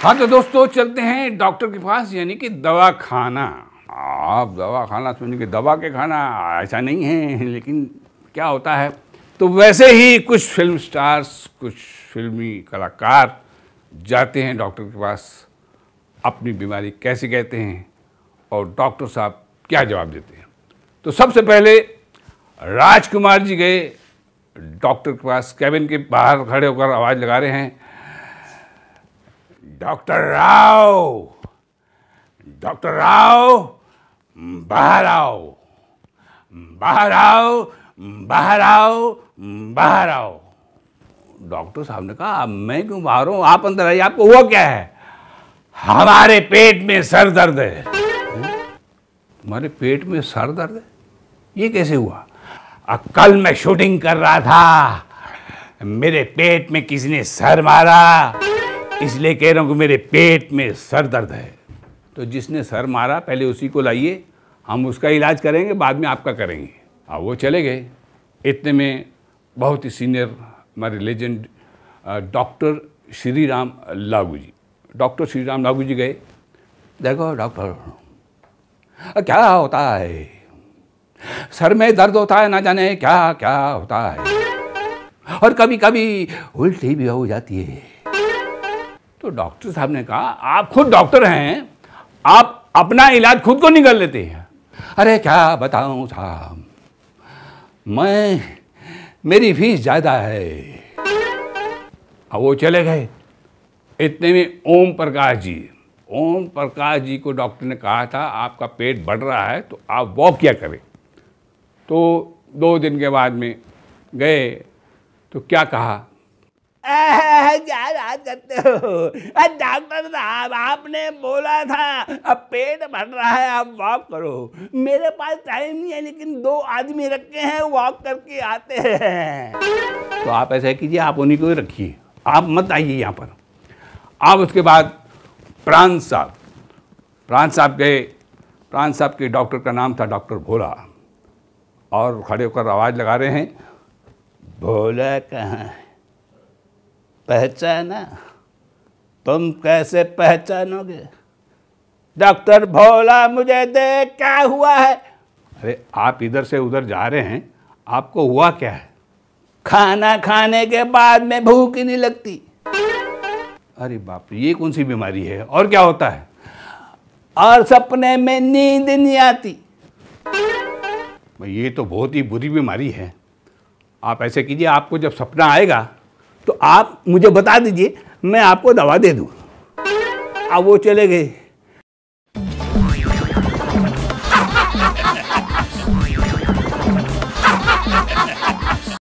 हाँ तो दोस्तों चलते हैं डॉक्टर के पास यानी कि दवा खाना आप दवा खाना सुनिए तो कि दवा के खाना ऐसा नहीं है लेकिन क्या होता है तो वैसे ही कुछ फिल्म स्टार्स कुछ फिल्मी कलाकार जाते हैं डॉक्टर के पास अपनी बीमारी कैसे कहते हैं और डॉक्टर साहब क्या जवाब देते हैं तो सबसे पहले राजकुमार जी गए डॉक्टर के पास कैबिन के बाहर खड़े होकर आवाज़ लगा रहे हैं डॉक्टर राव डॉक्टर राव बाहर आओ बाहर आओ बाहर आओ बाहर आओ डॉक्टर साहब ने कहा मैं क्यों बाहर हूं आप अंदर आइए आपको हुआ क्या है हमारे पेट में सर दर्द है हम्म? हमारे पेट में सर दर्द है ये कैसे हुआ और कल मैं शूटिंग कर रहा था मेरे पेट में किसी ने सर मारा इसलिए कह रहा हूँ कि मेरे पेट में सर दर्द है तो जिसने सर मारा पहले उसी को लाइए हम उसका इलाज करेंगे बाद में आपका करेंगे और वो चले गए इतने में बहुत ही सीनियर हमारे legend doctor Shri Ram Lagoo ji doctor Shri Ram Lagoo जी गए देखो डॉक्टर क्या होता है सर में दर्द होता है ना जाने क्या क्या होता है और कभी कभी उल्टी भी हो जाती है तो डॉक्टर साहब ने कहा आप खुद डॉक्टर हैं आप अपना इलाज खुद को निकल लेते हैं अरे क्या बताऊं साहब मैं मेरी फीस ज़्यादा है वो चले गए इतने में ओम प्रकाश जी ओम प्रकाश जी को डॉक्टर ने कहा था आपका पेट बढ़ रहा है तो आप वॉक क्या करें तो दो दिन के बाद में गए तो क्या कहा क्या बात करते हो डॉक्टर साहब आपने बोला था अब पेट भर रहा है आप वॉक करो मेरे पास टाइम नहीं है लेकिन दो आदमी रखे हैं वॉक करके आते हैं तो आप ऐसा कीजिए आप उन्हीं को रखिए आप मत आइए यहाँ पर आप उसके बाद प्रांत साहब प्रांत साहब गए प्रांत साहब के डॉक्टर का नाम था डॉक्टर भोला और खड़े होकर आवाज़ लगा रहे हैं भोला कहाँ पहचाना तुम कैसे पहचानोगे डॉक्टर भोला मुझे देख क्या हुआ है अरे आप इधर से उधर जा रहे हैं आपको हुआ क्या है खाना खाने के बाद में भूख ही नहीं लगती अरे बाप ये कौन सी बीमारी है और क्या होता है और सपने में नींद नहीं आती ये तो बहुत ही बुरी बीमारी है आप ऐसे कीजिए आपको जब सपना आएगा तो आप मुझे बता दीजिए मैं आपको दवा दे दूँ अब वो चले गए